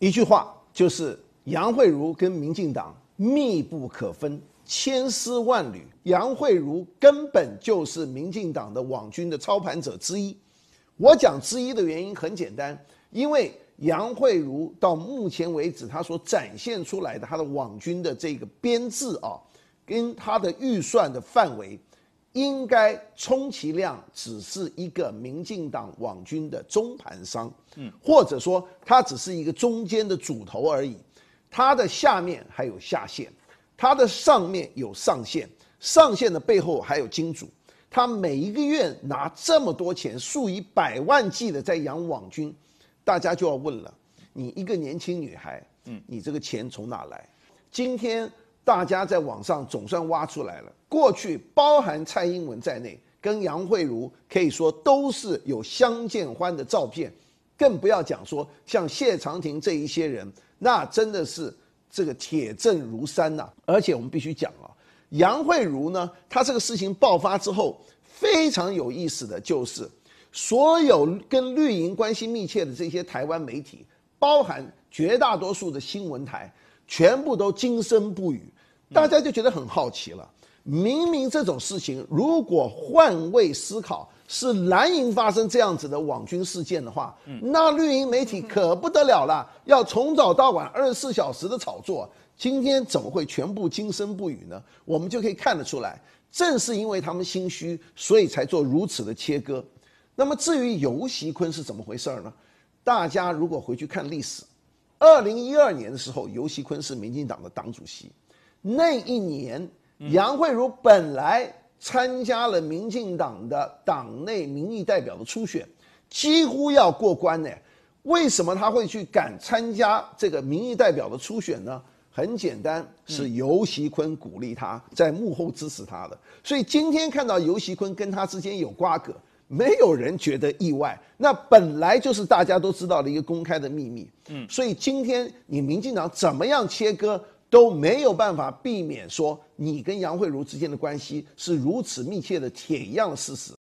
一句话就是杨慧茹跟民进党密不可分，千丝万缕。杨慧茹根本就是民进党的网军的操盘者之一。我讲之一的原因很简单，因为杨慧茹到目前为止，她所展现出来的她的网军的这个编制啊，跟她的预算的范围。应该充其量只是一个民进党网军的中盘商，嗯，或者说他只是一个中间的主头而已，他的下面还有下线，他的上面有上线，上线的背后还有金主。他每一个月拿这么多钱，数以百万计的在养网军，大家就要问了：你一个年轻女孩，嗯，你这个钱从哪来？今天。大家在网上总算挖出来了，过去包含蔡英文在内，跟杨慧如可以说都是有相见欢的照片，更不要讲说像谢长廷这一些人，那真的是这个铁证如山呐。而且我们必须讲啊，杨慧如呢，她这个事情爆发之后，非常有意思的就是，所有跟绿营关系密切的这些台湾媒体，包含绝大多数的新闻台。全部都惊声不语，大家就觉得很好奇了。明明这种事情，如果换位思考，是蓝营发生这样子的网军事件的话，那绿营媒体可不得了了，要从早到晚二十四小时的炒作。今天怎么会全部噤声不语呢？我们就可以看得出来，正是因为他们心虚，所以才做如此的切割。那么至于尤习坤是怎么回事呢？大家如果回去看历史。二零一二年的时候，尤熙坤是民进党的党主席。那一年，杨惠如本来参加了民进党的党内民意代表的初选，几乎要过关呢。为什么他会去敢参加这个民意代表的初选呢？很简单，是尤熙坤鼓励他，在幕后支持他的。所以今天看到尤熙坤跟他之间有瓜葛。没有人觉得意外，那本来就是大家都知道的一个公开的秘密。嗯，所以今天你民进党怎么样切割都没有办法避免，说你跟杨慧茹之间的关系是如此密切的铁一样的事实。